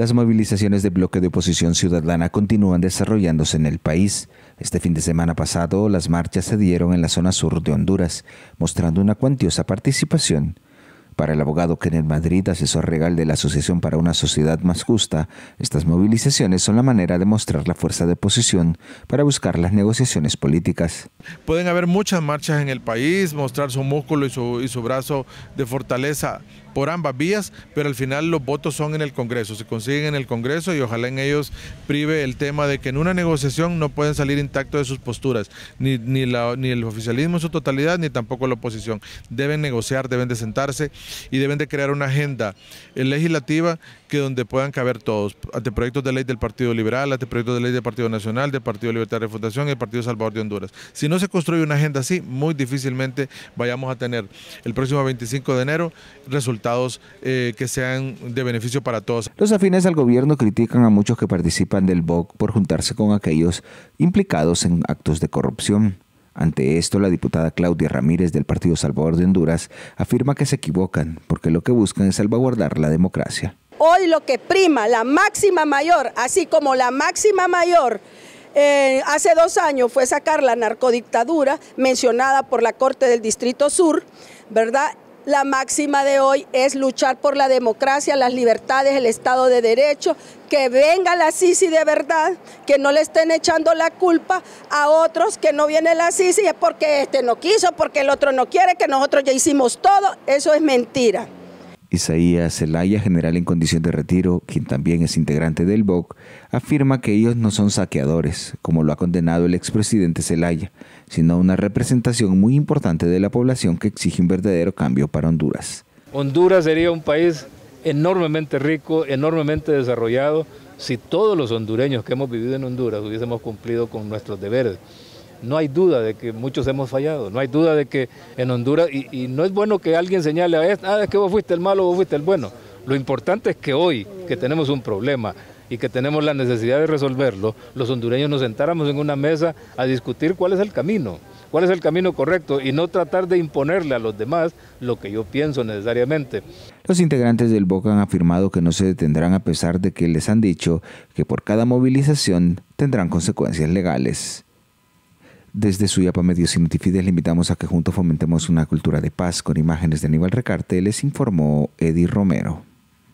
Las movilizaciones de bloque de oposición ciudadana continúan desarrollándose en el país. Este fin de semana pasado, las marchas se dieron en la zona sur de Honduras, mostrando una cuantiosa participación. Para el abogado Kenneth Madrid, asesor regal de la Asociación para una Sociedad Más Justa, estas movilizaciones son la manera de mostrar la fuerza de posición para buscar las negociaciones políticas. Pueden haber muchas marchas en el país, mostrar su músculo y su, brazo de fortaleza por ambas vías, pero al final los votos son en el Congreso, se consiguen en el Congreso y ojalá en ellos prive el tema de que en una negociación no pueden salir intactos de sus posturas, ni, ni el oficialismo en su totalidad, ni tampoco la oposición. Deben negociar, deben de sentarse y deben de crear una agenda eh, legislativa que donde puedan caber todos, ante proyectos de ley del Partido Liberal, ante proyectos de ley del Partido Nacional, del Partido Libertad de Fundación y el Partido Salvador de Honduras. Si no se construye una agenda así, muy difícilmente vayamos a tener el próximo 25 de enero resultados eh, que sean de beneficio para todos. Los afines al gobierno critican a muchos que participan del BOC por juntarse con aquellos implicados en actos de corrupción. Ante esto, la diputada Claudia Ramírez del Partido Salvador de Honduras afirma que se equivocan porque lo que buscan es salvaguardar la democracia. Hoy lo que prima la máxima mayor, así como la máxima mayor eh, hace dos años fue sacar la narcodictadura mencionada por la Corte del Distrito Sur, ¿verdad? La máxima de hoy es luchar por la democracia, las libertades, el Estado de Derecho, que venga la Sisi de verdad, que no le estén echando la culpa a otros que no viene la Sisi es porque este no quiso, porque el otro no quiere, que nosotros ya hicimos todo, eso es mentira. Isaías Zelaya, general en condición de retiro, quien también es integrante del BOC, afirma que ellos no son saqueadores, como lo ha condenado el expresidente Zelaya, sino una representación muy importante de la población que exige un verdadero cambio para Honduras. Honduras sería un país enormemente rico, enormemente desarrollado, si todos los hondureños que hemos vivido en Honduras hubiésemos cumplido con nuestros deberes. No hay duda de que muchos hemos fallado, no hay duda de que en Honduras, y, no es bueno que alguien señale a ah, esto, ah, es que vos fuiste el malo, vos fuiste el bueno. Lo importante es que hoy, que tenemos un problema y que tenemos la necesidad de resolverlo, los hondureños nos sentáramos en una mesa a discutir cuál es el camino, cuál es el camino correcto y no tratar de imponerle a los demás lo que yo pienso necesariamente. Los integrantes del BOC han afirmado que no se detendrán a pesar de que les han dicho que por cada movilización tendrán consecuencias legales. Desde Suyapa Medios Sin le invitamos a que juntos fomentemos una cultura de paz con imágenes de Aníbal Recarte, les informó Eddie Romero.